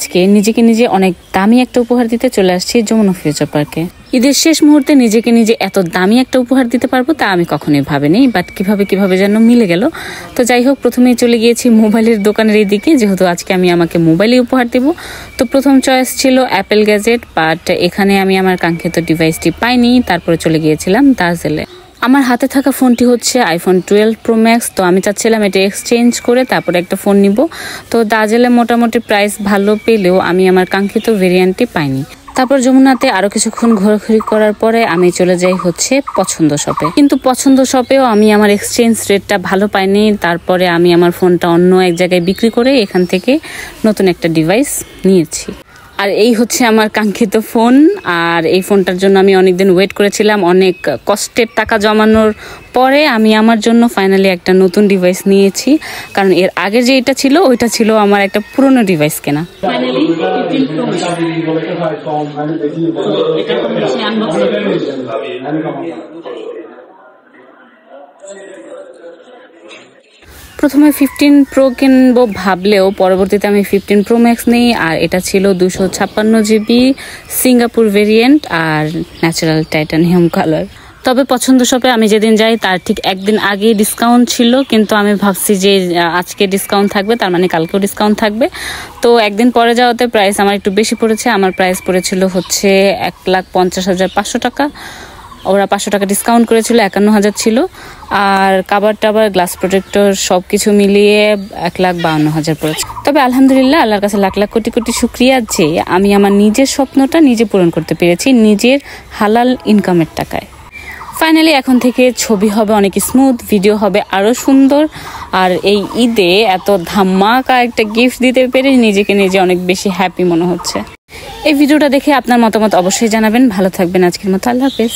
আজকে নিজেকে নিজে অনেক দামি একটা উপহার দিতে চলে আসছি যমুনা ফিউচার পার্কে ঈদের শেষ মুহূর্তে নিজেকে নিজে এত দামি একটা উপহার দিতে পারবো তা আমি কখনোই ভাবিনি বাট কিভাবে কিভাবে যেন মিলে গেল তো যাই হোক প্রথমেই চলে গিয়েছি মোবাইলের দোকানের এই দিকে যেহেতু আজকে আমি আমাকে মোবাইলই উপহার দেব তো প্রথম চয়েস ছিল অ্যাপেল গ্যাজেট বাট এখানে আমি আমার কাঙ্ক্ষিত ডিভাইসটি পাইনি তারপরে চলে গিয়েছিলাম দার্জেলে আমার হাতে থাকা ফোনটি হচ্ছে আইফোন টুয়েলভ প্রো ম্যাক্স তো আমি চাচ্ছিলাম এটা এক্সচেঞ্জ করে তারপরে একটা ফোন নিব তো দাজেলে মোটামুটি প্রাইস ভালো পেলেও আমি আমার কাঙ্ক্ষিত ভেরিয়েন্টটি পাইনি তারপর যমুনাতে আরও কিছুক্ষণ ঘোরাঘুরি করার পরে আমি চলে যাই হচ্ছে পছন্দ শপে কিন্তু পছন্দ শপেও আমি আমার এক্সচেঞ্জ রেটটা ভালো পাইনি তারপরে আমি আমার ফোনটা অন্য এক জায়গায় বিক্রি করে এখান থেকে নতুন একটা ডিভাইস নিয়েছি আর এই হচ্ছে আমার কাঙ্ক্ষিত ফোন আর এই ফোনটার জন্য আমি অনেকদিন ওয়েট করেছিলাম অনেক কষ্টের টাকা জমানোর পরে আমি আমার জন্য ফাইনালি একটা নতুন ডিভাইস নিয়েছি কারণ এর আগে যে এটা ছিল ওইটা ছিল আমার একটা পুরনো ডিভাইস কেনা ফাইনালি প্রথমে ফিফটিন প্রো কিনবো ভাবলেও পরবর্তীতে আমি ফিফটিন প্রো ম্যাক্স নিই আর এটা ছিল দুশো ছাপ্পান্ন জিবি সিঙ্গাপুর ভেরিয়েন্ট আর ন্যাচারাল টাইটানিয়াম কালার তবে পছন্দ শপে আমি যেদিন যাই তার ঠিক একদিন আগে ডিসকাউন্ট ছিল কিন্তু আমি ভাবছি যে আজকে ডিসকাউন্ট থাকবে তার মানে কালকেও ডিসকাউন্ট থাকবে তো একদিন পরে যাওয়াতে প্রাইস আমার একটু বেশি পড়েছে আমার প্রাইস পড়েছিল হচ্ছে এক লাখ পঞ্চাশ হাজার পাঁচশো টাকা ওরা পাঁচশো টাকা ডিসকাউন্ট করেছিল একান্ন হাজার ছিল আর কাবার টাবার গ্লাস প্রোটেক্টর সব কিছু মিলিয়ে এক লাখ বাউন্ন হাজার পড়েছে তবে আলহামদুলিল্লাহ আল্লাহর কাছে লাখ লাখ কোটি কোটি শুক্রিয়া যে আমি আমার নিজের স্বপ্নটা নিজে পূরণ করতে পেরেছি নিজের হালাল ইনকামের টাকায় ফাইনালি এখন থেকে ছবি হবে অনেক স্মুথ ভিডিও হবে আরও সুন্দর আর এই ঈদে এত ধাম্মাকা একটা গিফট দিতে পেরে নিজেকে নিজে অনেক বেশি হ্যাপি মনে হচ্ছে এই ভিডিওটা দেখে আপনার মতামত অবশ্যই জানাবেন ভালো থাকবেন আজকের মতো আল্লাহ হাফেজ